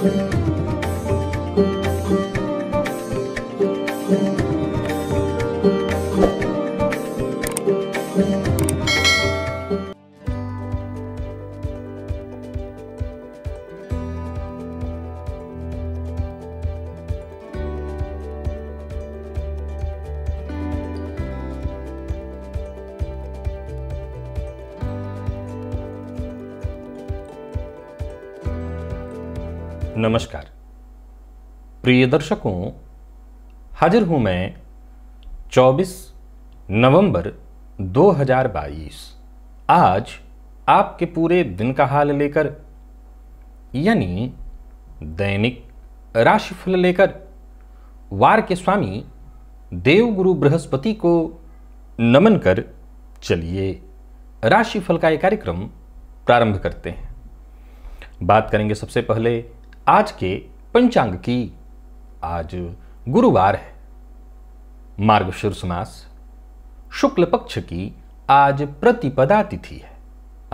Thank you. नमस्कार प्रिय दर्शकों हाजिर हूं मैं 24 नवंबर 2022 आज आपके पूरे दिन का हाल लेकर यानी दैनिक राशिफल लेकर वार के स्वामी देवगुरु बृहस्पति को नमन कर चलिए राशिफल का यह कार्यक्रम प्रारंभ करते हैं बात करेंगे सबसे पहले आज के पंचांग की आज गुरुवार है मार्ग मास शुक्ल पक्ष की आज प्रतिपदा तिथि है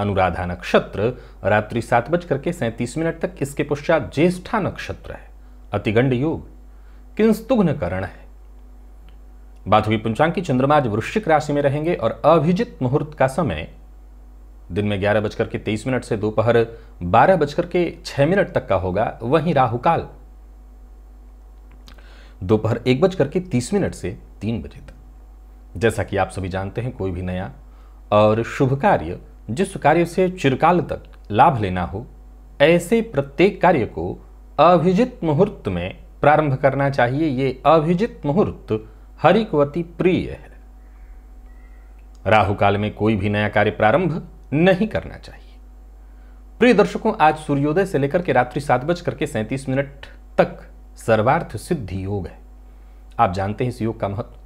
अनुराधा नक्षत्र रात्रि सात बजकर के सैंतीस मिनट तक इसके पश्चात ज्येष्ठा नक्षत्र है अतिगंड योग किंस्तुघ्न करण है बात हुई पंचांग की चंद्रमा आज वृश्चिक राशि में रहेंगे और अभिजित मुहूर्त का समय दिन में ग्यारह बजकर के तेईस मिनट से दोपहर बारह बजकर के छह मिनट तक का होगा वहीं राहु काल दोपहर एक बजकर के तीस मिनट से तीन बजे तक जैसा कि आप सभी जानते हैं कोई भी नया और शुभ कार्य जिस कार्य से चिरकाल तक लाभ लेना हो ऐसे प्रत्येक कार्य को अभिजित मुहूर्त में प्रारंभ करना चाहिए ये अभिजित मुहूर्त हरिकवती प्रिय है राहु काल में कोई भी नया कार्य प्रारंभ नहीं करना चाहिए प्रिय दर्शकों आज सूर्योदय से लेकर के रात्रि सात बज करके सैंतीस मिनट तक सर्वार्थ सिद्धि योग है आप जानते हैं इस योग का महत्व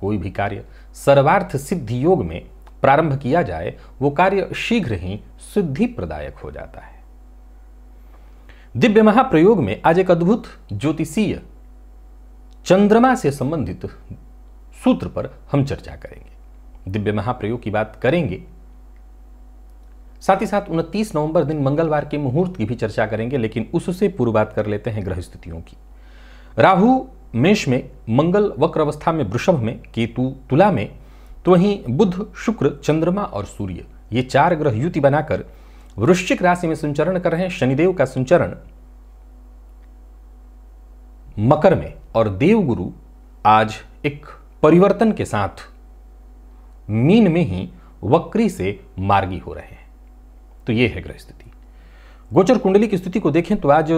कोई भी कार्य सर्वार्थ सिद्धि योग में प्रारंभ किया जाए वो कार्य शीघ्र ही सिद्धि प्रदायक हो जाता है दिव्य महाप्रयोग में आज एक अद्भुत ज्योतिषीय चंद्रमा से संबंधित सूत्र पर हम चर्चा करेंगे दिव्य महाप्रयोग की बात करेंगे साथ ही साथ उनतीस नवंबर दिन मंगलवार के मुहूर्त की भी चर्चा करेंगे लेकिन उससे पूर्व बात कर लेते हैं ग्रह स्थितियों की राहु मेष में मंगल वक्र अवस्था में वृषभ में केतु तुला में तो वहीं बुध शुक्र चंद्रमा और सूर्य ये चार ग्रह युति बनाकर वृश्चिक राशि में संचरण कर रहे हैं शनिदेव का संचरण मकर में और देवगुरु आज एक परिवर्तन के साथ मीन में ही वक्री से मार्गी हो रहे हैं तो ये है ग्रह स्थिति गोचर कुंडली की स्थिति को देखें तो आज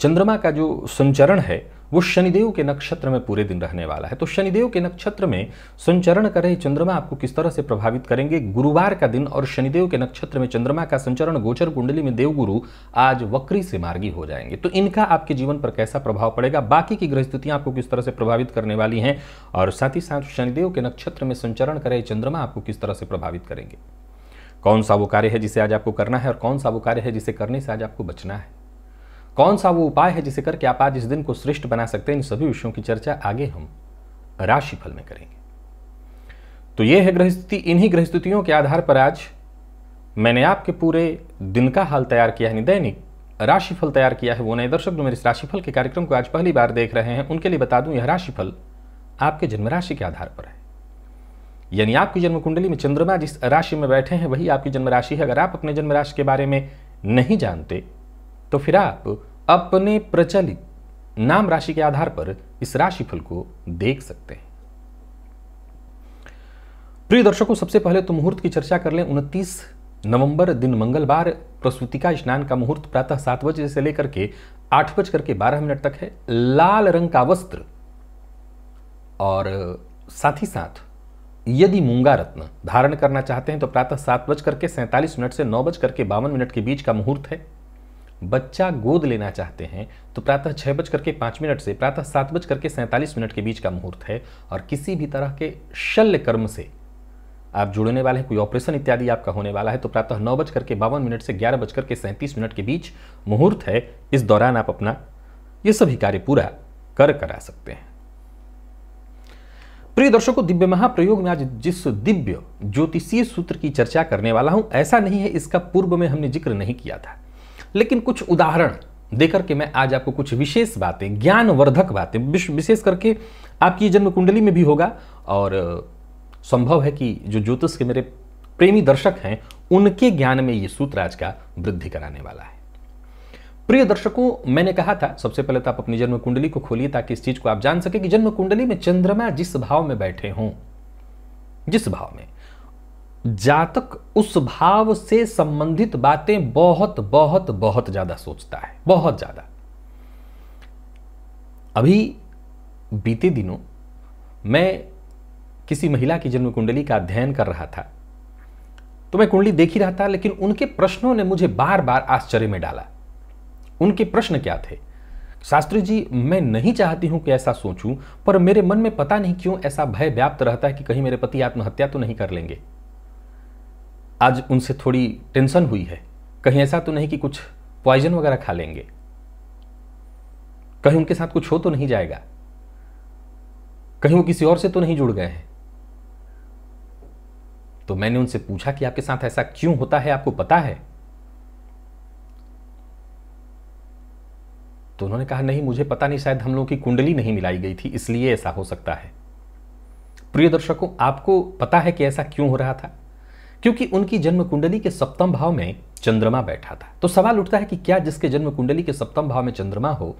चंद्रमा का जो संचरण है वो शनिदेव के नक्षत्र में पूरे दिन रहने वाला है तो शनिदेव के नक्षत्र में संचरण कर रहे चंद्रमा आपको किस तरह से प्रभावित करेंगे गुरुवार का दिन और शनिदेव के नक्षत्र में चंद्रमा का संचरण गोचर कुंडली में देवगुरु आज वक्री से मार्गी हो जाएंगे तो इनका आपके जीवन पर कैसा प्रभाव पड़ेगा बाकी की ग्रह स्थितियां आपको किस तरह से प्रभावित करने वाली हैं और साथ ही साथ शनिदेव के नक्षत्र में संचरण कर रहे चंद्रमा आपको किस तरह से प्रभावित करेंगे कौन सा वो कार्य है जिसे आज आपको करना है और कौन सा वो कार्य है जिसे करने से आज आपको बचना है कौन सा वो उपाय है जिसे करके आप आज इस दिन को श्रेष्ठ बना सकते हैं इन सभी विषयों की चर्चा आगे हम राशिफल में करेंगे तो ये है गृहस्थिति इन्हीं गृहस्थितियों के आधार पर आज मैंने आपके पूरे दिन का हाल तैयार किया है दैनिक राशिफल तैयार किया है वो नए दर्शक जो मेरे इस राशिफल के कार्यक्रम को आज पहली बार देख रहे हैं उनके लिए बता दूं यह राशिफल आपके जन्म राशि के आधार पर है यानी आपकी जन्म कुंडली में चंद्रमा जिस राशि में बैठे हैं वही आपकी जन्म राशि है अगर आप अपने जन्म राशि के बारे में नहीं जानते तो फिर आप अपने प्रचलित नाम राशि के आधार पर इस राशिफल को देख सकते हैं प्रिय दर्शकों सबसे पहले तो मुहूर्त की चर्चा कर लें उनतीस नवंबर दिन मंगलवार प्रसूतिका स्नान का मुहूर्त प्रातः सात बजे से लेकर के आठ बज करके बारह मिनट तक है लाल रंग का वस्त्र और साथ ही साथ यदि मूंगा रत्न धारण करना चाहते हैं तो प्रातः सात बज करके सैंतालीस मिनट से नौ बज करके बावन मिनट के बीच का मुहूर्त है बच्चा गोद लेना चाहते हैं तो प्रातः छः बज करके पाँच मिनट से प्रातः सात बज करके सैंतालीस मिनट के बीच का मुहूर्त है और किसी भी तरह के शल्य कर्म से आप जुड़ने वाले हैं कोई ऑपरेशन इत्यादि आपका होने वाला है तो प्रातः नौ बज करके बावन मिनट से ग्यारह बज करके सैंतीस मिनट के बीच मुहूर्त है इस दौरान आप अपना ये सभी कार्य पूरा कर करा सकते हैं प्रिय दर्शकों दिव्य महाप्रयोग में आज जिस दिव्य ज्योतिषीय सूत्र की चर्चा करने वाला हूं ऐसा नहीं है इसका पूर्व में हमने जिक्र नहीं किया था लेकिन कुछ उदाहरण देकर के मैं आज आपको कुछ विशेष बातें ज्ञानवर्धक बातें विशेष करके आपकी जन्म कुंडली में भी होगा और संभव है कि जो ज्योतिष के मेरे प्रेमी दर्शक हैं उनके ज्ञान में ये सूत्र आज का वृद्धि कराने वाला है प्रिय दर्शकों मैंने कहा था सबसे पहले तो आप अपनी जन्म कुंडली को खोलिए ताकि इस चीज को आप जान सके कि जन्म कुंडली में चंद्रमा जिस भाव में बैठे हों जिस भाव में जातक उस भाव से संबंधित बातें बहुत बहुत बहुत ज्यादा सोचता है बहुत ज्यादा अभी बीते दिनों मैं किसी महिला की जन्म कुंडली का अध्ययन कर रहा था तो मैं कुंडली देख ही रहा था लेकिन उनके प्रश्नों ने मुझे बार बार आश्चर्य में डाला उनके प्रश्न क्या थे शास्त्री जी मैं नहीं चाहती हूं कि ऐसा सोचूं पर मेरे मन में पता नहीं क्यों ऐसा भय व्याप्त रहता है कि कहीं मेरे पति आत्महत्या तो नहीं कर लेंगे आज उनसे थोड़ी टेंशन हुई है कहीं ऐसा तो नहीं कि कुछ पॉइजन वगैरह खा लेंगे कहीं उनके साथ कुछ हो तो नहीं जाएगा कहीं वो किसी और से तो नहीं जुड़ गए हैं तो मैंने उनसे पूछा कि आपके साथ ऐसा क्यों होता है आपको पता है तो उन्होंने कहा नहीं मुझे पता नहीं शायद हम लोगों की कुंडली नहीं मिलाई गई थी इसलिए ऐसा हो सकता है प्रिय दर्शकों आपको पता है कि ऐसा क्यों हो रहा था क्योंकि उनकी जन्म कुंडली के सप्तम भाव में चंद्रमा बैठा था तो सवाल उठता है कि क्या जिसके जन्म कुंडली के सप्तम भाव में चंद्रमा हो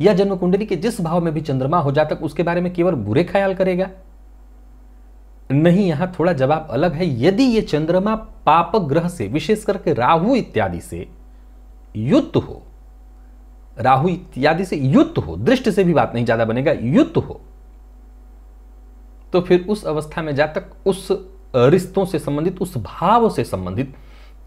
या जन्म कुंडली के जिस भाव में भी चंद्रमा हो जा उसके बारे में केवल बुरे ख्याल करेगा नहीं यहां थोड़ा जवाब अलग है यदि यह चंद्रमा पाप ग्रह से विशेष करके राहु इत्यादि से युक्त हो राहु इत्यादि से युक्त हो दृष्टि से भी बात नहीं ज्यादा बनेगा युक्त हो तो फिर उस अवस्था में जातक उस रिश्तों से संबंधित उस भाव से संबंधित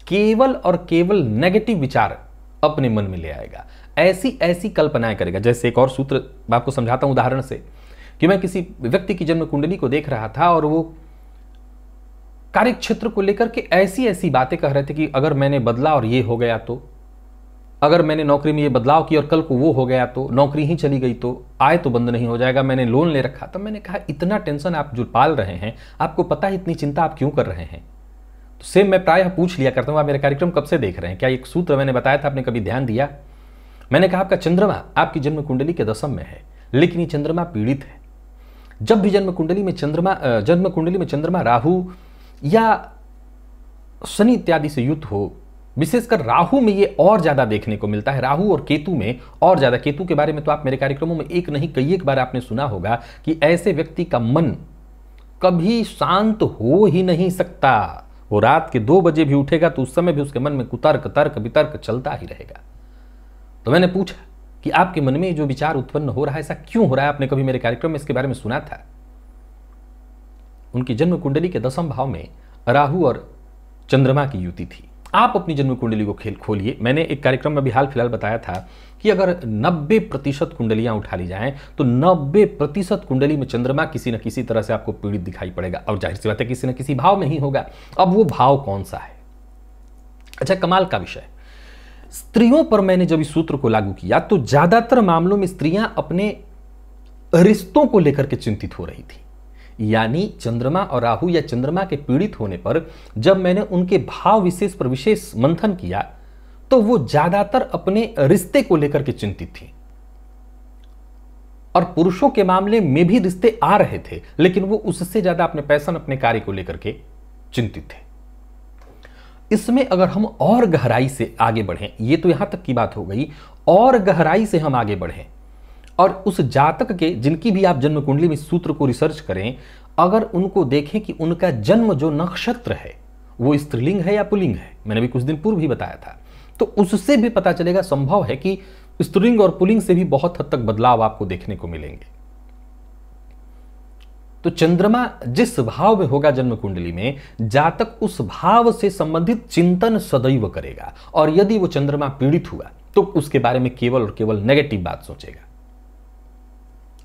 केवल और केवल नेगेटिव विचार अपने मन में ले आएगा ऐसी ऐसी कल्पनाएं करेगा जैसे एक और सूत्र मैं आपको समझाता हूं उदाहरण से कि मैं किसी व्यक्ति की जन्म कुंडली को देख रहा था और वो कार्य क्षेत्र को लेकर के ऐसी ऐसी बातें कह रहे थे कि अगर मैंने बदला और ये हो गया तो अगर मैंने नौकरी में ये बदलाव किया और कल को वो हो गया तो नौकरी ही चली गई तो आय तो बंद नहीं हो जाएगा मैंने लोन ले रखा तब मैंने कहा इतना टेंशन आप जो पाल रहे हैं आपको पता है इतनी चिंता आप क्यों कर रहे हैं तो सेम मैं प्रायः पूछ लिया करता हूँ आप मेरे कार्यक्रम कब से देख रहे हैं क्या एक सूत्र मैंने बताया था आपने कभी ध्यान दिया मैंने कहा आपका चंद्रमा आपकी जन्म कुंडली के दशम में है लेकिन ये चंद्रमा पीड़ित है जब भी जन्म कुंडली में चंद्रमा जन्म कुंडली में चंद्रमा राहु या शनि इत्यादि से युक्त हो विशेषकर राहु में ये और ज़्यादा देखने को मिलता है राहु और केतु में और ज़्यादा केतु के बारे में तो आप मेरे कार्यक्रमों में एक नहीं कई एक बार आपने सुना होगा कि ऐसे व्यक्ति का मन कभी शांत हो ही नहीं सकता वो रात के दो बजे भी उठेगा तो उस समय भी उसके मन में कुतर्क तर्क वितर्क चलता ही रहेगा तो मैंने पूछा कि आपके मन में जो विचार उत्पन्न हो रहा है ऐसा क्यों हो रहा है आपने कभी मेरे कार्यक्रम में इसके बारे में सुना था उनकी जन्म कुंडली के दसम भाव में राहु और चंद्रमा की युति थी आप अपनी जन्म कुंडली को खेल खोलिए मैंने एक कार्यक्रम में भी हाल फिलहाल बताया था कि अगर 90 प्रतिशत कुंडलियां उठा ली जाएं तो 90 प्रतिशत कुंडली में चंद्रमा किसी न किसी तरह से आपको पीड़ित दिखाई पड़ेगा और जाहिर सी बात है किसी न किसी भाव में ही होगा अब वो भाव कौन सा है अच्छा कमाल का विषय स्त्रियों पर मैंने जब इस सूत्र को लागू किया तो ज़्यादातर मामलों में स्त्रियां अपने रिश्तों को लेकर के चिंतित हो रही थी यानी चंद्रमा और राहु या चंद्रमा के पीड़ित होने पर जब मैंने उनके भाव विशेष पर विशेष मंथन किया तो वो ज्यादातर अपने रिश्ते को लेकर के चिंतित थी और पुरुषों के मामले में भी रिश्ते आ रहे थे लेकिन वो उससे ज्यादा अपने पैसन अपने कार्य को लेकर के चिंतित थे इसमें अगर हम और गहराई से आगे बढ़ें ये तो यहां तक की बात हो गई और गहराई से हम आगे बढ़ें और उस जातक के जिनकी भी आप जन्म कुंडली में सूत्र को रिसर्च करें अगर उनको देखें कि उनका जन्म जो नक्षत्र है वो स्त्रीलिंग है या पुलिंग है मैंने भी कुछ दिन पूर्व ही बताया था तो उससे भी पता चलेगा संभव है कि स्त्रीलिंग और पुलिंग से भी बहुत हद तक बदलाव आपको देखने को मिलेंगे तो चंद्रमा जिस भाव में होगा जन्म कुंडली में जातक उस भाव से संबंधित चिंतन सदैव करेगा और यदि वो चंद्रमा पीड़ित हुआ तो उसके बारे में केवल और केवल नेगेटिव बात सोचेगा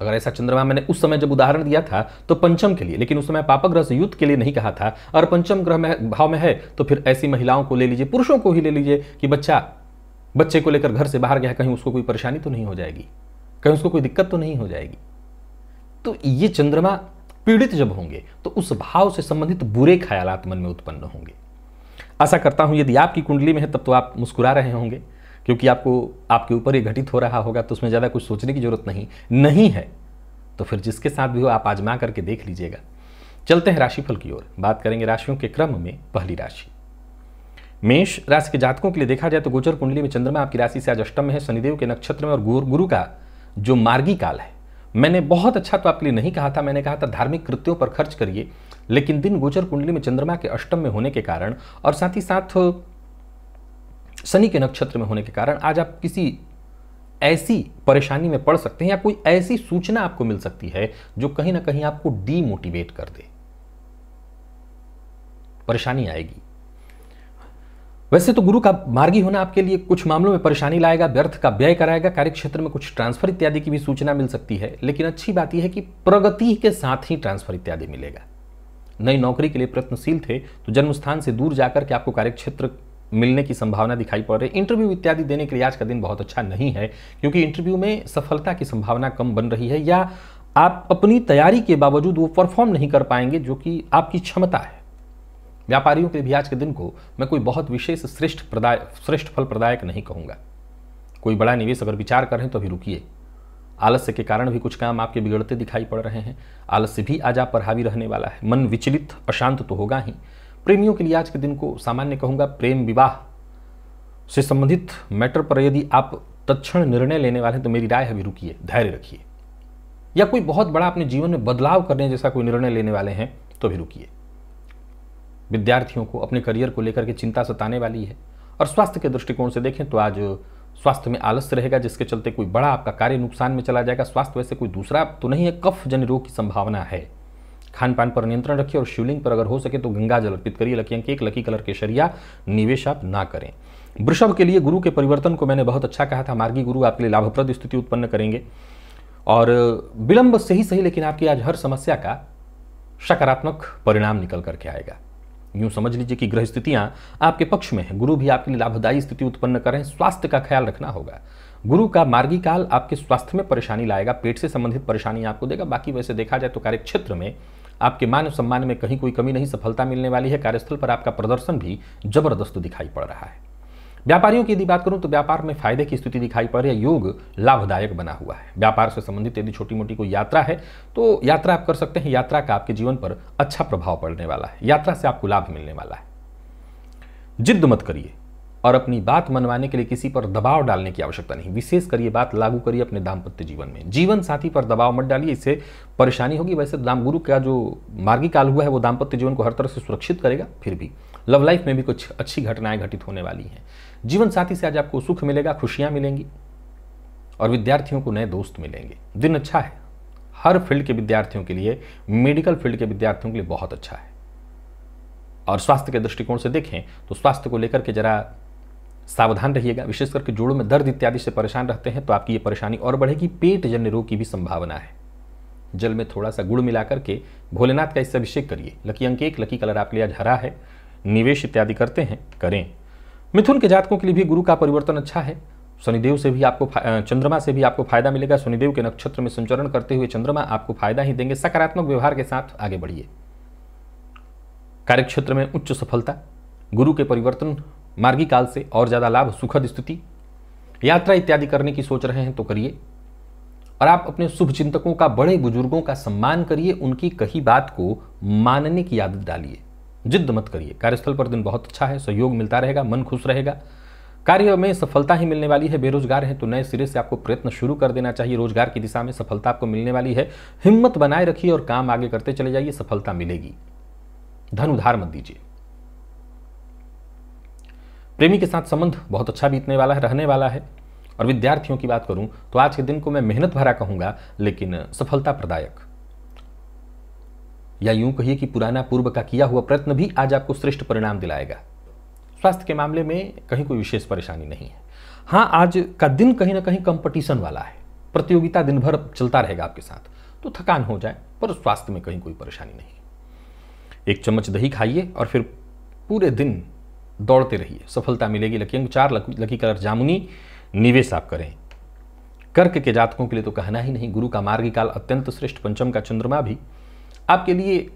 अगर ऐसा चंद्रमा मैंने उस समय जब उदाहरण दिया था तो पंचम के लिए लेकिन उस समय पापक ग्रह से युद्ध के लिए नहीं कहा था और पंचम ग्रह में भाव में है तो फिर ऐसी महिलाओं को ले लीजिए पुरुषों को ही ले लीजिए कि बच्चा बच्चे को लेकर घर से बाहर गया कहीं उसको कोई परेशानी तो नहीं हो जाएगी कहीं उसको कोई दिक्कत तो नहीं हो जाएगी तो ये चंद्रमा पीड़ित जब होंगे तो उस भाव से संबंधित बुरे ख्याल मन में उत्पन्न होंगे आशा करता हूं यदि आपकी कुंडली में है तब तो आप मुस्कुरा रहे होंगे क्योंकि आपको आपके ऊपर ये घटित हो रहा होगा तो उसमें ज़्यादा कुछ सोचने की ज़रूरत नहीं नहीं है तो फिर जिसके साथ भी हो आप आजमा करके देख लीजिएगा चलते हैं राशिफल की ओर बात करेंगे राशियों के क्रम में पहली राशि मेष राशि के जातकों के लिए देखा जाए तो गोचर कुंडली में चंद्रमा आपकी राशि से आज अष्टम में है शनिदेव के नक्षत्र में और गुरु गुरु का जो मार्गी काल है मैंने बहुत अच्छा तो आपके लिए नहीं कहा था मैंने कहा था धार्मिक कृत्यों पर खर्च करिए लेकिन दिन गोचर कुंडली में चंद्रमा के अष्टम में होने के कारण और साथ ही साथ शनि के नक्षत्र में होने के कारण आज आप किसी ऐसी परेशानी में पड़ सकते हैं या कोई ऐसी सूचना आपको मिल सकती है जो कहीं ना कहीं आपको डीमोटिवेट कर दे परेशानी आएगी वैसे तो गुरु का मार्गी होना आपके लिए कुछ मामलों में परेशानी लाएगा व्यर्थ का व्यय कराएगा कार्यक्षेत्र में कुछ ट्रांसफर इत्यादि की भी सूचना मिल सकती है लेकिन अच्छी बात यह है कि प्रगति के साथ ही ट्रांसफर इत्यादि मिलेगा नई नौकरी के लिए प्रयत्नशील थे तो जन्मस्थान से दूर जाकर के आपको कार्यक्षेत्र मिलने की संभावना दिखाई पड़ रही है इंटरव्यू इत्यादि देने के लिए आज का दिन बहुत अच्छा नहीं है क्योंकि इंटरव्यू में सफलता की संभावना कम बन रही है या आप अपनी तैयारी के बावजूद वो परफॉर्म नहीं कर पाएंगे जो कि आपकी क्षमता है व्यापारियों के लिए भी आज के दिन को मैं कोई बहुत विशेष श्रेष्ठ प्रदाय श्रेष्ठ फल प्रदायक नहीं कहूँगा कोई बड़ा निवेश अगर विचार कर रहे हैं तो अभी रुकिए आलस्य के कारण भी कुछ काम आपके बिगड़ते दिखाई पड़ रहे हैं आलस्य भी आज आप पर हावी रहने वाला है मन विचलित अशांत तो होगा ही प्रेमियों के लिए आज के दिन को सामान्य कहूँगा प्रेम विवाह से संबंधित मैटर पर यदि आप तत्ण निर्णय लेने वाले हैं तो मेरी राय अभी रुकी धैर्य रखिए या कोई बहुत बड़ा अपने जीवन में बदलाव करने जैसा कोई निर्णय लेने वाले हैं तो भी रुकिए विद्यार्थियों को अपने करियर को लेकर के चिंता सताने वाली है और स्वास्थ्य के दृष्टिकोण से देखें तो आज स्वास्थ्य में आलस्य रहेगा जिसके चलते कोई बड़ा आपका कार्य नुकसान में चला जाएगा स्वास्थ्य वैसे कोई दूसरा तो नहीं है कफ जन रोग की संभावना है खान पान पर नियंत्रण रखिए और शिवलिंग पर अगर हो सके तो गंगा जल अर्पित करिए लकी अंक एक लकी कलर के शरिया निवेश आप ना करें वृषभ के लिए गुरु के परिवर्तन को मैंने बहुत अच्छा कहा था मार्गी गुरु आपके लिए लाभप्रद स्थिति उत्पन्न करेंगे और विलंब सही सही लेकिन आपकी आज हर समस्या का सकारात्मक परिणाम निकल करके आएगा यूं समझ लीजिए कि ग्रह स्थितियां आपके पक्ष में हैं गुरु भी आपके लिए लाभदायी स्थिति उत्पन्न कर रहे हैं स्वास्थ्य का ख्याल रखना होगा गुरु का मार्गी काल आपके स्वास्थ्य में परेशानी लाएगा पेट से संबंधित परेशानी आपको देगा बाकी वैसे देखा जाए तो कार्यक्षेत्र में आपके मान सम्मान में कहीं कोई कमी नहीं सफलता मिलने वाली है कार्यस्थल पर आपका प्रदर्शन भी जबरदस्त दिखाई पड़ रहा है व्यापारियों की यदि बात करूं तो व्यापार में फायदे की स्थिति दिखाई पड़ रही है योग लाभदायक बना हुआ है व्यापार से संबंधित यदि छोटी मोटी कोई यात्रा है तो यात्रा आप कर सकते हैं यात्रा का आपके जीवन पर अच्छा प्रभाव पड़ने वाला है यात्रा से आपको लाभ मिलने वाला है जिद्द मत करिए और अपनी बात मनवाने के लिए किसी पर दबाव डालने की आवश्यकता नहीं विशेषकर ये बात लागू करिए अपने दाम्पत्य जीवन में जीवन साथी पर दबाव मत डालिए इससे परेशानी होगी वैसे दाम गुरु का जो मार्गी काल हुआ है वो दाम्पत्य जीवन को हर तरह से सुरक्षित करेगा फिर भी लव लाइफ में भी कुछ अच्छी घटनाएं घटित होने वाली हैं जीवन साथी से आज आपको सुख मिलेगा खुशियां मिलेंगी और विद्यार्थियों को नए दोस्त मिलेंगे दिन अच्छा है हर फील्ड के विद्यार्थियों के लिए मेडिकल फील्ड के विद्यार्थियों के लिए बहुत अच्छा है और स्वास्थ्य के दृष्टिकोण से देखें तो स्वास्थ्य को लेकर के जरा सावधान रहिएगा विशेष करके जोड़ों में दर्द इत्यादि से परेशान रहते हैं तो आपकी ये परेशानी और बढ़ेगी पेट जन्य रोग की भी संभावना है जल में थोड़ा सा गुड़ मिलाकर के भोलेनाथ का इससे अभिषेक करिए लकी अंक एक लकी कलर आपके लिए आज हरा है निवेश इत्यादि करते हैं करें मिथुन के जातकों के लिए भी गुरु का परिवर्तन अच्छा है शनिदेव से भी आपको चंद्रमा से भी आपको फायदा मिलेगा शनिदेव के नक्षत्र में संचरण करते हुए चंद्रमा आपको फायदा ही देंगे सकारात्मक व्यवहार के साथ आगे बढ़िए कार्यक्षेत्र में उच्च सफलता गुरु के परिवर्तन मार्गी काल से और ज़्यादा लाभ सुखद स्थिति यात्रा इत्यादि करने की सोच रहे हैं तो करिए और आप अपने शुभ चिंतकों का बड़े बुजुर्गों का सम्मान करिए उनकी कही बात को मानने की आदत डालिए जिद्द मत करिए कार्यस्थल पर दिन बहुत अच्छा है सहयोग मिलता रहेगा मन खुश रहेगा कार्य में सफलता ही मिलने वाली है बेरोजगार हैं तो नए सिरे से आपको प्रयत्न शुरू कर देना चाहिए रोजगार की दिशा में सफलता आपको मिलने वाली है हिम्मत बनाए रखिए और काम आगे करते चले जाइए सफलता मिलेगी धन उधार मत दीजिए प्रेमी के साथ संबंध बहुत अच्छा बीतने वाला है रहने वाला है और विद्यार्थियों की बात करूं तो आज के दिन को मैं मेहनत भरा कहूंगा लेकिन सफलता प्रदायक या यूं कहिए कि पुराना पूर्व का किया हुआ प्रयत्न भी आज आपको श्रेष्ठ परिणाम दिलाएगा स्वास्थ्य के मामले में कहीं कोई विशेष परेशानी नहीं है हाँ आज का दिन कहीं ना कहीं कंपटीशन वाला है प्रतियोगिता दिन भर चलता रहेगा आपके साथ तो थकान हो जाए पर स्वास्थ्य में कहीं कोई परेशानी नहीं एक चम्मच दही खाइए और फिर पूरे दिन दौड़ते रहिए सफलता मिलेगी लकी अंक चार लकी कलर जामुनी निवेश आप करें कर्क के जातकों के लिए तो कहना ही नहीं गुरु का मार्ग काल अत्यंत श्रेष्ठ पंचम का चंद्रमा भी आपके लिए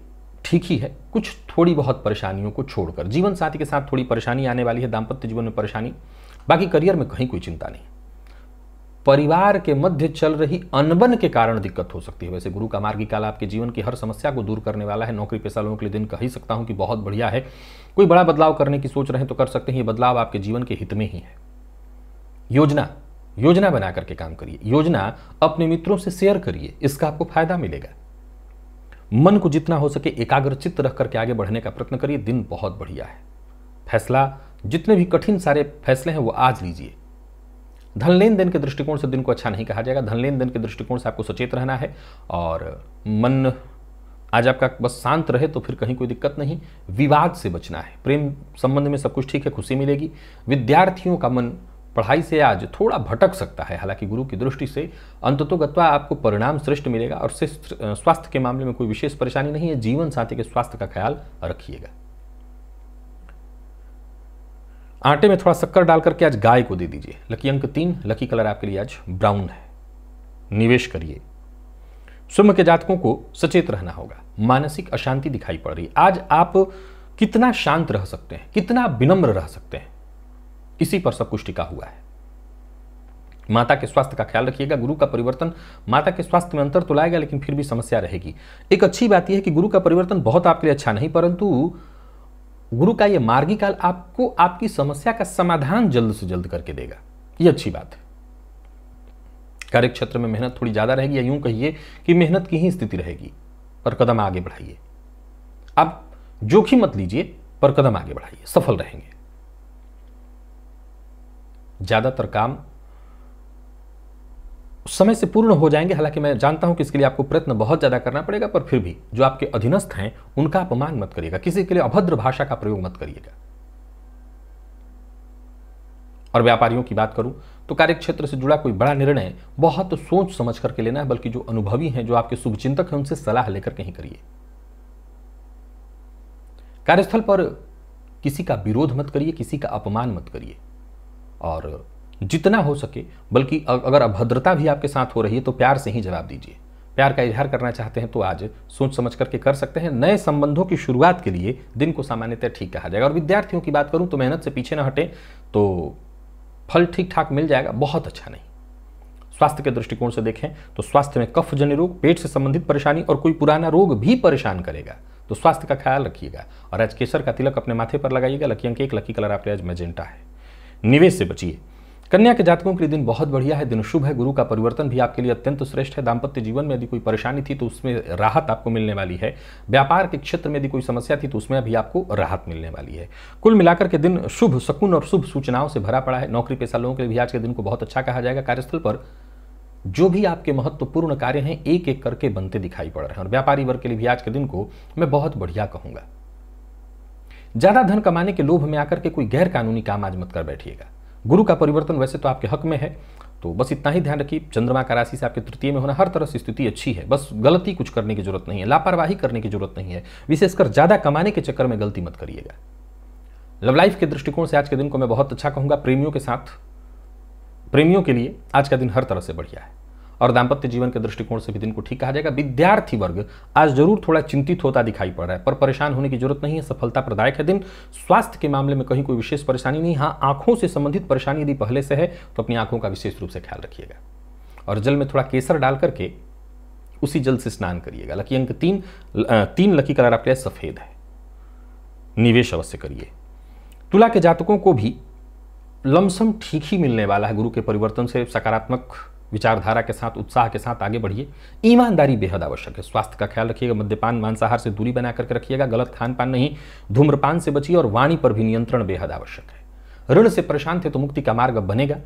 ठीक ही है कुछ थोड़ी बहुत परेशानियों को छोड़कर जीवन साथी के साथ थोड़ी परेशानी आने वाली है दाम्पत्य जीवन में परेशानी बाकी करियर में कहीं कोई चिंता नहीं परिवार के मध्य चल रही अनबन के कारण दिक्कत हो सकती है वैसे गुरु का मार्गी काल आपके जीवन की हर समस्या को दूर करने वाला है नौकरी पेशा लोगों के लिए दिन कह ही सकता हूं कि बहुत बढ़िया है कोई बड़ा बदलाव करने की सोच रहे हैं तो कर सकते हैं ये बदलाव आपके जीवन के हित में ही है योजना योजना बना करके काम करिए योजना अपने मित्रों से शेयर करिए इसका आपको फायदा मिलेगा मन को जितना हो सके एकाग्रचित्त रख करके आगे बढ़ने का प्रयत्न करिए दिन बहुत बढ़िया है फैसला जितने भी कठिन सारे फैसले हैं वो आज लीजिए धन लेन देन के दृष्टिकोण से दिन को अच्छा नहीं कहा जाएगा धन लेन देन के दृष्टिकोण से आपको सचेत रहना है और मन आज आपका बस शांत रहे तो फिर कहीं कोई दिक्कत नहीं विवाद से बचना है प्रेम संबंध में सब कुछ ठीक है खुशी मिलेगी विद्यार्थियों का मन पढ़ाई से आज थोड़ा भटक सकता है हालांकि गुरु की दृष्टि से अंततोगत्वा आपको परिणाम श्रेष्ठ मिलेगा और स्वास्थ्य के मामले में कोई विशेष परेशानी नहीं है जीवन साथी के स्वास्थ्य का ख्याल रखिएगा आटे में थोड़ा शक्कर डाल करके आज गाय को दे दीजिए लकी अंक तीन लकी कलर आपके लिए आज ब्राउन है निवेश करिए सुम के जातकों को सचेत रहना होगा मानसिक अशांति दिखाई पड़ रही आज आप कितना शांत रह सकते हैं कितना विनम्र रह सकते हैं इसी पर सब कुछ टिका हुआ है माता के स्वास्थ्य का ख्याल रखिएगा गुरु का परिवर्तन माता के स्वास्थ्य में अंतर तो लाएगा लेकिन फिर भी समस्या रहेगी एक अच्छी बात यह है कि गुरु का परिवर्तन बहुत आपके लिए अच्छा नहीं परंतु गुरु का यह मार्गी काल आपको आपकी समस्या का समाधान जल्द से जल्द करके देगा यह अच्छी बात है कार्य क्षेत्र में मेहनत थोड़ी ज़्यादा रहेगी या यूं कहिए कि मेहनत की ही स्थिति रहेगी पर कदम आगे बढ़ाइए आप जोखिम मत लीजिए पर कदम आगे बढ़ाइए सफल रहेंगे ज़्यादातर काम समय से पूर्ण हो जाएंगे हालांकि मैं जानता हूं कि इसके लिए आपको प्रयत्न बहुत ज़्यादा करना पड़ेगा पर फिर भी जो आपके अधीनस्थ हैं उनका अपमान मत करिएगा किसी के लिए अभद्र भाषा का प्रयोग मत करिएगा और व्यापारियों की बात करूं तो कार्य क्षेत्र से जुड़ा कोई बड़ा निर्णय बहुत सोच समझ करके लेना है बल्कि जो अनुभवी हैं जो आपके शुभचिंतक हैं उनसे सलाह लेकर कहीं करिए कार्यस्थल पर किसी का विरोध मत करिए किसी का अपमान मत करिए और जितना हो सके बल्कि अगर अभद्रता भी आपके साथ हो रही है तो प्यार से ही जवाब दीजिए प्यार का इजहार करना चाहते हैं तो आज सोच समझ करके कर सकते हैं नए संबंधों की शुरुआत के लिए दिन को सामान्यतः ठीक कहा जाएगा और विद्यार्थियों की बात करूं तो मेहनत से पीछे ना हटें तो फल ठीक ठाक मिल जाएगा बहुत अच्छा नहीं स्वास्थ्य के दृष्टिकोण से देखें तो स्वास्थ्य में कफ जन्य रोग पेट से संबंधित परेशानी और कोई पुराना रोग भी परेशान करेगा तो स्वास्थ्य का ख्याल रखिएगा और आज केसर का तिलक अपने माथे पर लगाइएगा लकी अंक एक लकी कलर आपके आज मेजेंटा है निवेश से बचिए कन्या के जातकों के लिए दिन बहुत बढ़िया है दिन शुभ है गुरु का परिवर्तन भी आपके लिए अत्यंत श्रेष्ठ है दाम्पत्य जीवन में यदि कोई परेशानी थी तो उसमें राहत आपको मिलने वाली है व्यापार के क्षेत्र में यदि कोई समस्या थी तो उसमें भी आपको राहत मिलने वाली है कुल मिलाकर के दिन शुभ शकुन और शुभ सूचनाओं से भरा पड़ा है नौकरी पेशा लोगों के लिए भी आज के दिन को बहुत अच्छा कहा जाएगा कार्यस्थल पर जो भी आपके महत्वपूर्ण कार्य हैं एक एक करके बनते दिखाई पड़ रहे हैं और व्यापारी वर्ग के लिए भी आज के दिन को मैं बहुत बढ़िया कहूंगा ज्यादा धन कमाने के लोभ में आकर के कोई गैर कानूनी काम आज मत कर बैठिएगा गुरु का परिवर्तन वैसे तो आपके हक में है तो बस इतना ही ध्यान रखिए चंद्रमा का राशि से आपके तृतीय में होना हर तरह से स्थिति अच्छी है बस गलती कुछ करने की जरूरत नहीं है लापरवाही करने की जरूरत नहीं है विशेषकर ज़्यादा कमाने के चक्कर में गलती मत करिएगा लव लाइफ के दृष्टिकोण से आज के दिन को मैं बहुत अच्छा कहूंगा प्रेमियों के साथ प्रेमियों के लिए आज का दिन हर तरह से बढ़िया है और दाम्पत्य जीवन के दृष्टिकोण से भी दिन को ठीक कहा जाएगा विद्यार्थी वर्ग आज जरूर थोड़ा चिंतित होता दिखाई पड़ रहा है पर परेशान होने की जरूरत नहीं है सफलता प्रदायक है दिन स्वास्थ्य के मामले में कहीं कोई विशेष परेशानी नहीं हाँ आंखों से संबंधित परेशानी यदि पहले से है तो अपनी आंखों का विशेष रूप से ख्याल रखिएगा और जल में थोड़ा केसर डाल करके उसी जल से स्नान करिएगा लकी अंक तीन तीन लकी कलर आपके लिए सफेद है निवेश अवश्य करिए तुला के जातकों को भी लमसम ठीक ही मिलने वाला है गुरु के परिवर्तन से सकारात्मक विचारधारा के साथ उत्साह के साथ आगे बढ़िए ईमानदारी बेहद आवश्यक है स्वास्थ्य का ख्याल रखिएगा मद्यपान मांसाहार से दूरी बना करके रखिएगा गलत खान पान नहीं धूम्रपान से बचिए और वाणी पर भी नियंत्रण बेहद आवश्यक है ऋण से परेशान थे तो मुक्ति का मार्ग बनेगा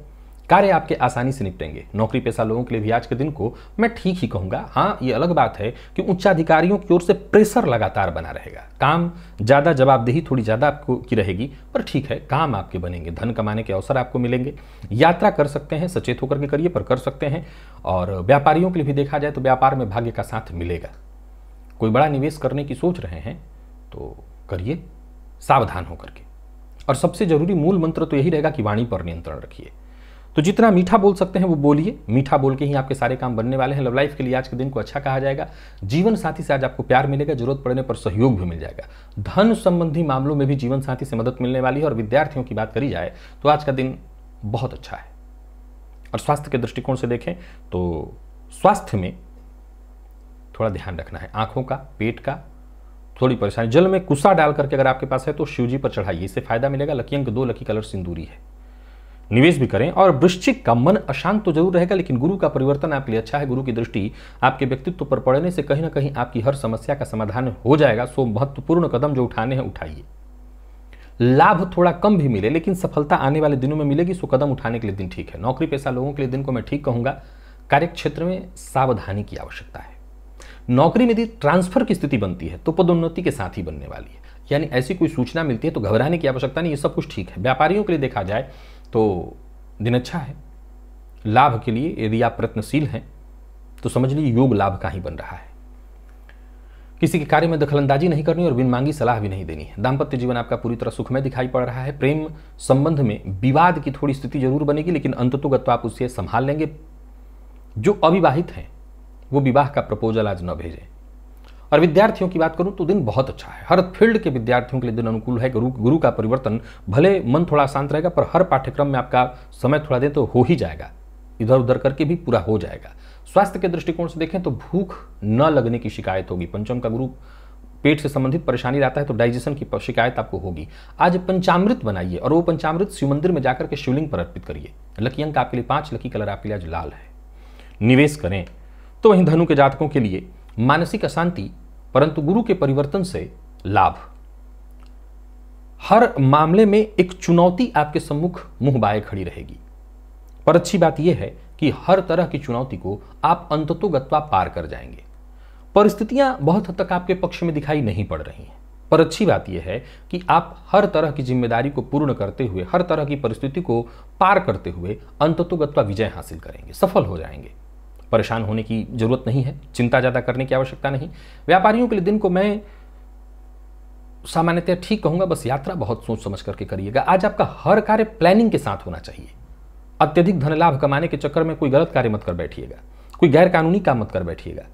कार्य आपके आसानी से निपटेंगे नौकरी पेशा लोगों के लिए भी आज के दिन को मैं ठीक ही कहूंगा हाँ ये अलग बात है कि उच्चाधिकारियों की ओर से प्रेशर लगातार बना रहेगा काम ज़्यादा जवाबदेही थोड़ी ज़्यादा आपको की रहेगी पर ठीक है काम आपके बनेंगे धन कमाने के अवसर आपको मिलेंगे यात्रा कर सकते हैं सचेत होकर के करिए पर कर सकते हैं और व्यापारियों के लिए भी देखा जाए तो व्यापार में भाग्य का साथ मिलेगा कोई बड़ा निवेश करने की सोच रहे हैं तो करिए सावधान होकर के और सबसे जरूरी मूल मंत्र तो यही रहेगा कि वाणी पर नियंत्रण रखिए तो जितना मीठा बोल सकते हैं वो बोलिए मीठा बोल के ही आपके सारे काम बनने वाले हैं लव लाइफ के लिए आज के दिन को अच्छा कहा जाएगा जीवन साथी से आज आपको प्यार मिलेगा जरूरत पड़ने पर सहयोग भी मिल जाएगा धन संबंधी मामलों में भी जीवन साथी से मदद मिलने वाली है और विद्यार्थियों की बात करी जाए तो आज का दिन बहुत अच्छा है और स्वास्थ्य के दृष्टिकोण से देखें तो स्वास्थ्य में थोड़ा ध्यान रखना है आंखों का पेट का थोड़ी परेशानी जल में कुसा डाल करके अगर आपके पास है तो शिवजी पर चढ़ाइए इससे फायदा मिलेगा लकी अंक दो लकी कलर सिंदूरी है निवेश भी करें और वृश्चिक का मन अशांत तो जरूर रहेगा लेकिन गुरु का परिवर्तन आपके लिए अच्छा है गुरु की दृष्टि आपके व्यक्तित्व पर पड़ने से कहीं ना कहीं आपकी हर समस्या का समाधान हो जाएगा सो महत्वपूर्ण कदम जो उठाने हैं उठाइए लाभ थोड़ा कम भी मिले लेकिन सफलता आने वाले दिनों में मिलेगी सो कदम उठाने के लिए दिन ठीक है नौकरी पेशा लोगों के लिए दिन को मैं ठीक कहूँगा कार्यक्षेत्र में सावधानी की आवश्यकता है नौकरी में यदि ट्रांसफर की स्थिति बनती है तो पदोन्नति के साथ ही बनने वाली है यानी ऐसी कोई सूचना मिलती है तो घबराने की आवश्यकता नहीं ये सब कुछ ठीक है व्यापारियों के लिए देखा जाए तो दिन अच्छा है लाभ के लिए यदि आप प्रयत्नशील हैं तो समझ लीजिए योग लाभ का ही बन रहा है किसी के कार्य में दखलंदाजी नहीं करनी और बिन मांगी सलाह भी नहीं देनी है दाम्पत्य जीवन आपका पूरी तरह सुखमय दिखाई पड़ रहा है प्रेम संबंध में विवाद की थोड़ी स्थिति जरूर बनेगी लेकिन अंततोगत तो आप उसे संभाल लेंगे जो अविवाहित हैं वो विवाह का प्रपोजल आज न भेजें और विद्यार्थियों की बात करूं तो दिन बहुत अच्छा है हर फील्ड के विद्यार्थियों के लिए दिन अनुकूल है गुरु गुरु का परिवर्तन भले मन थोड़ा शांत रहेगा पर हर पाठ्यक्रम में आपका समय थोड़ा दें तो हो ही जाएगा इधर उधर करके भी पूरा हो जाएगा स्वास्थ्य के दृष्टिकोण से देखें तो भूख न लगने की शिकायत होगी पंचम का गुरु पेट से संबंधित परेशानी रहता है तो डाइजेशन की शिकायत आपको होगी आज पंचामृत बनाइए और वो पंचामृत शिव मंदिर में जाकर के शिवलिंग पर अर्पित करिए लकी अंक आपके लिए पांच लकी कलर आपके लिए आज लाल है निवेश करें तो वहीं धनु के जातकों के लिए मानसिक अशांति परंतु गुरु के परिवर्तन से लाभ हर मामले में एक चुनौती आपके सम्मुख मुंह बाए खड़ी रहेगी पर अच्छी बात यह है कि हर तरह की चुनौती को आप अंततोगत्वा पार कर जाएंगे परिस्थितियां बहुत हद तक आपके पक्ष में दिखाई नहीं पड़ रही हैं पर अच्छी बात यह है कि आप हर तरह की जिम्मेदारी को पूर्ण करते हुए हर तरह की परिस्थिति को पार करते हुए अंततोगत्वा विजय हासिल करेंगे सफल हो जाएंगे परेशान होने की जरूरत नहीं है चिंता ज़्यादा करने की आवश्यकता नहीं व्यापारियों के लिए दिन को मैं सामान्यतः ठीक कहूंगा बस यात्रा बहुत सोच समझ करके करिएगा आज आपका हर कार्य प्लानिंग के साथ होना चाहिए अत्यधिक धन लाभ कमाने के चक्कर में कोई गलत कार्य मत कर बैठिएगा कोई गैरकानूनी काम मत कर बैठिएगा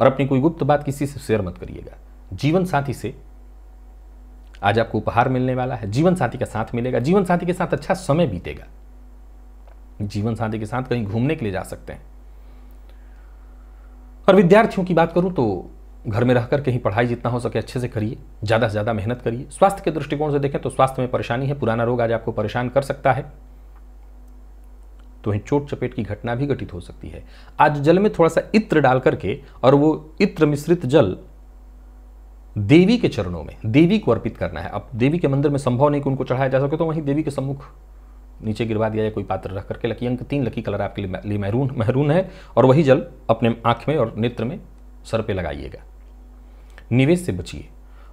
और अपनी कोई गुप्त बात किसी से शेयर मत करिएगा जीवन साथी से आज आपको उपहार मिलने वाला है जीवन साथी का साथ मिलेगा जीवन साथी के साथ अच्छा समय बीतेगा जीवन साथी के साथ कहीं घूमने के लिए जा सकते हैं और विद्यार्थियों की बात करूं तो घर में रहकर कहीं पढ़ाई जितना हो सके अच्छे से करिए ज़्यादा से ज़्यादा मेहनत करिए स्वास्थ्य के दृष्टिकोण से देखें तो स्वास्थ्य में परेशानी है पुराना रोग आज आपको परेशान कर सकता है तो वहीं चोट चपेट की घटना भी घटित हो सकती है आज जल में थोड़ा सा इत्र डाल करके और वो इत्र मिश्रित जल देवी के चरणों में देवी को अर्पित करना है अब देवी के मंदिर में संभव नहीं कि उनको चढ़ाया जा सके तो वहीं देवी के सम्मुख नीचे गिरवा दिया या कोई पात्र रख करके लकी अंक तीन लकी कलर आपके लिए महरून महरून है और वही जल अपने आँख में और नेत्र में सर पे लगाइएगा निवेश से बचिए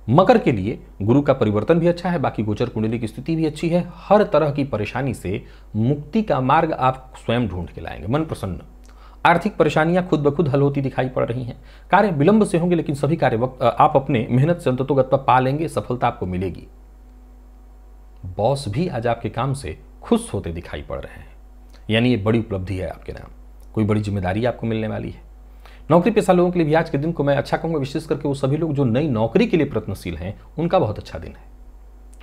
मकर के लिए गुरु का परिवर्तन भी अच्छा है बाकी गोचर कुंडली की स्थिति भी अच्छी है हर तरह की परेशानी से मुक्ति का मार्ग आप स्वयं ढूंढ के लाएंगे मन प्रसन्न आर्थिक परेशानियां खुद ब खुद हल होती दिखाई पड़ रही हैं कार्य विलंब से होंगे लेकिन सभी कार्य वक्त आप अपने मेहनत से अंततोगत पा लेंगे सफलता आपको मिलेगी बॉस भी आज आपके काम से खुश होते दिखाई पड़ रहे हैं यानी ये बड़ी उपलब्धि है आपके नाम कोई बड़ी जिम्मेदारी आपको मिलने वाली है नौकरी पेशा लोगों के लिए भी आज के दिन को मैं अच्छा कहूँगा विशेष करके वो सभी लोग जो नई नौकरी के लिए प्रयत्नशील हैं उनका बहुत अच्छा दिन है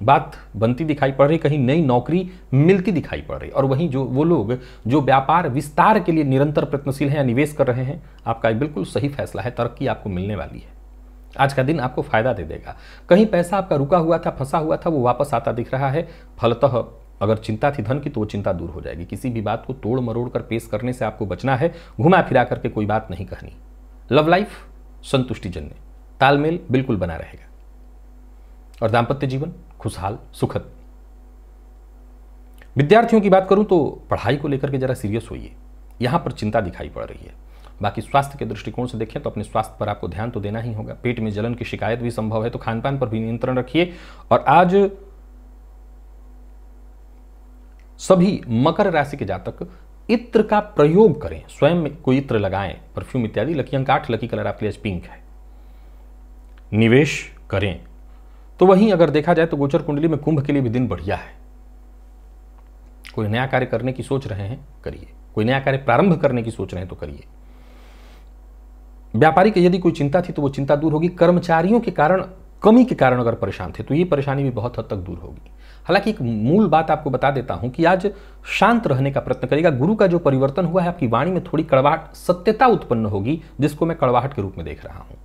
बात बनती दिखाई पड़ रही कहीं नई नौकरी मिलती दिखाई पड़ रही और वहीं जो वो लोग जो व्यापार विस्तार के लिए निरंतर प्रयत्नशील हैं या निवेश कर रहे हैं आपका बिल्कुल सही फैसला है तरक्की आपको मिलने वाली है आज का दिन आपको फायदा दे देगा कहीं पैसा आपका रुका हुआ था फंसा हुआ था वो वापस आता दिख रहा है फलतः अगर चिंता थी धन की तो वो चिंता दूर हो जाएगी किसी भी बात को तोड़ मरोड़ कर पेश करने से आपको बचना है घुमा फिरा करके कोई बात नहीं कहनी लव लाइफ संतुष्टिजन्य तालमेल बिल्कुल बना रहेगा और दाम्पत्य जीवन खुशहाल सुखद विद्यार्थियों की बात करूं तो पढ़ाई को लेकर के जरा सीरियस होइए यहां पर चिंता दिखाई पड़ रही है बाकी स्वास्थ्य के दृष्टिकोण से देखें तो अपने स्वास्थ्य पर आपको ध्यान तो देना ही होगा पेट में जलन की शिकायत भी संभव है तो खानपान पर भी नियंत्रण रखिए और आज सभी मकर राशि के जातक इत्र का प्रयोग करें स्वयं में कोई इत्र लगाएं परफ्यूम इत्यादि लकी अंक आठ लकी कलर आपके लिए पिंक है निवेश करें तो वहीं अगर देखा जाए तो गोचर कुंडली में कुंभ के लिए भी दिन बढ़िया है कोई नया कार्य करने की सोच रहे हैं करिए कोई नया कार्य प्रारंभ करने की सोच रहे हैं तो करिए व्यापारी की यदि कोई चिंता थी तो वो चिंता दूर होगी कर्मचारियों के कारण कमी के कारण अगर परेशान थे तो ये परेशानी भी बहुत हद तक दूर होगी हालांकि एक मूल बात आपको बता देता हूं कि आज शांत रहने का प्रयत्न करेगा गुरु का जो परिवर्तन हुआ है आपकी वाणी में थोड़ी कड़वाहट सत्यता उत्पन्न होगी जिसको मैं कड़वाहट के रूप में देख रहा हूं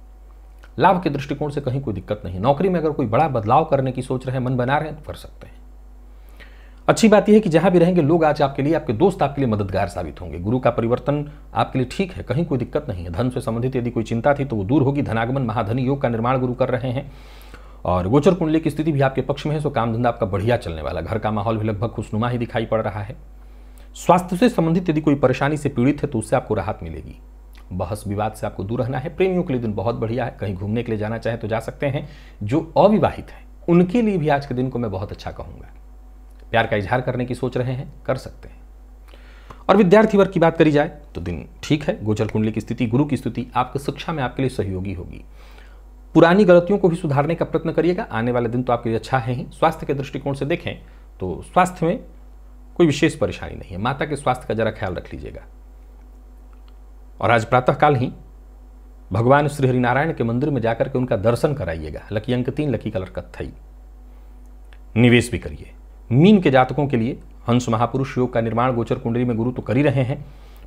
लाभ के दृष्टिकोण से कहीं कोई दिक्कत नहीं नौकरी में अगर कोई बड़ा बदलाव करने की सोच रहे हैं मन बना रहे हैं तो कर सकते हैं अच्छी बात यह है कि जहां भी रहेंगे लोग आज आपके लिए आपके दोस्त आपके लिए मददगार साबित होंगे गुरु का परिवर्तन आपके लिए ठीक है कहीं कोई दिक्कत नहीं है धन से संबंधित यदि कोई चिंता थी तो वो दूर होगी धनागमन महाधन योग का निर्माण गुरु कर रहे हैं और गोचर कुंडली की स्थिति भी आपके पक्ष में है सो काम धंधा आपका बढ़िया चलने वाला घर का माहौल भी लगभग खुशनुमा ही दिखाई पड़ रहा है स्वास्थ्य से संबंधित यदि कोई परेशानी से पीड़ित है तो उससे आपको राहत मिलेगी बहस विवाद से आपको दूर रहना है प्रेमियों के लिए दिन बहुत बढ़िया है कहीं घूमने के लिए जाना चाहे तो जा सकते हैं जो अविवाहित हैं उनके लिए भी आज के दिन को मैं बहुत अच्छा कहूँगा प्यार का इजहार करने की सोच रहे हैं कर सकते हैं और विद्यार्थी वर्ग की बात करी जाए तो दिन ठीक है गोचर कुंडली की स्थिति गुरु की स्थिति आपके शिक्षा में आपके लिए सहयोगी होगी पुरानी गलतियों को भी सुधारने का प्रयत्न करिएगा आने वाले दिन तो आपके लिए अच्छा है ही स्वास्थ्य के दृष्टिकोण से देखें तो स्वास्थ्य में कोई विशेष परेशानी नहीं है माता के स्वास्थ्य का जरा ख्याल रख लीजिएगा और आज प्रातःकाल ही भगवान श्री हरिनारायण के मंदिर में जाकर के उनका दर्शन कराइएगा लकी अंक तीन लकी कलर कत्थई निवेश भी करिए मीन के जातकों के लिए हंस महापुरुष योग का निर्माण गोचर कुंडली में गुरु तो कर ही रहे हैं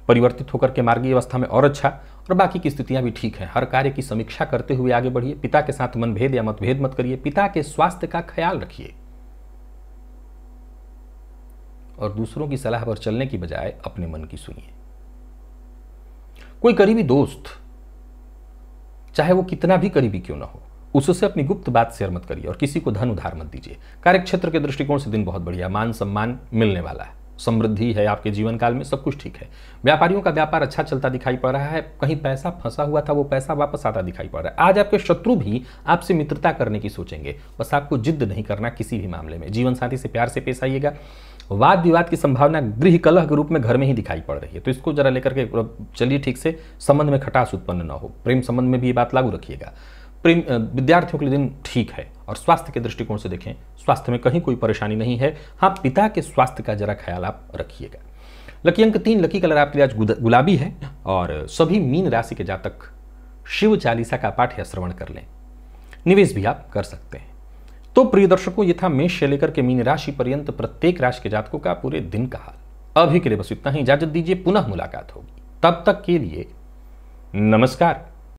परिवर्तित होकर के मार्गीय अवस्था में और अच्छा और बाकी की स्थितियाँ भी ठीक है हर कार्य की समीक्षा करते हुए आगे बढ़िए पिता के साथ मनभेद या मतभेद मत करिए पिता के स्वास्थ्य का ख्याल रखिए और दूसरों की सलाह पर चलने की बजाय अपने मन की सुनिए कोई करीबी दोस्त चाहे वो कितना भी करीबी क्यों ना हो उससे अपनी गुप्त बात शेयर मत करिए और किसी को धन उधार मत दीजिए कार्यक्षेत्र के दृष्टिकोण से दिन बहुत बढ़िया मान सम्मान मिलने वाला है समृद्धि है आपके जीवन काल में सब कुछ ठीक है व्यापारियों का व्यापार अच्छा चलता दिखाई पड़ रहा है कहीं पैसा फंसा हुआ था वो पैसा वापस आता दिखाई पड़ रहा है आज आपके शत्रु भी आपसे मित्रता करने की सोचेंगे बस आपको जिद्द नहीं करना किसी भी मामले में जीवन साथी से प्यार से पेश आइएगा वाद विवाद की संभावना गृह कलह के रूप में घर में ही दिखाई पड़ रही है तो इसको जरा लेकर के चलिए ठीक से संबंध में खटास उत्पन्न ना हो प्रेम संबंध में भी ये बात लागू रखिएगा प्रेम विद्यार्थियों के लिए दिन ठीक है और स्वास्थ्य के दृष्टिकोण से देखें स्वास्थ्य में कहीं कोई परेशानी नहीं है हाँ पिता के स्वास्थ्य का जरा ख्याल आप रखिएगा लकी अंक तीन लकी कलर आपके लिए आज गुलाबी है और सभी मीन राशि के जातक शिव चालीसा का पाठ या श्रवण कर लें निवेश भी आप कर सकते हैं तो प्रिय दर्शकों ये था मेष से लेकर के मीन राशि पर्यंत प्रत्येक राशि के जातकों का पूरे दिन का हाल अभी के लिए बस इतना ही इजाजत दीजिए पुनः मुलाकात होगी तब तक के लिए नमस्कार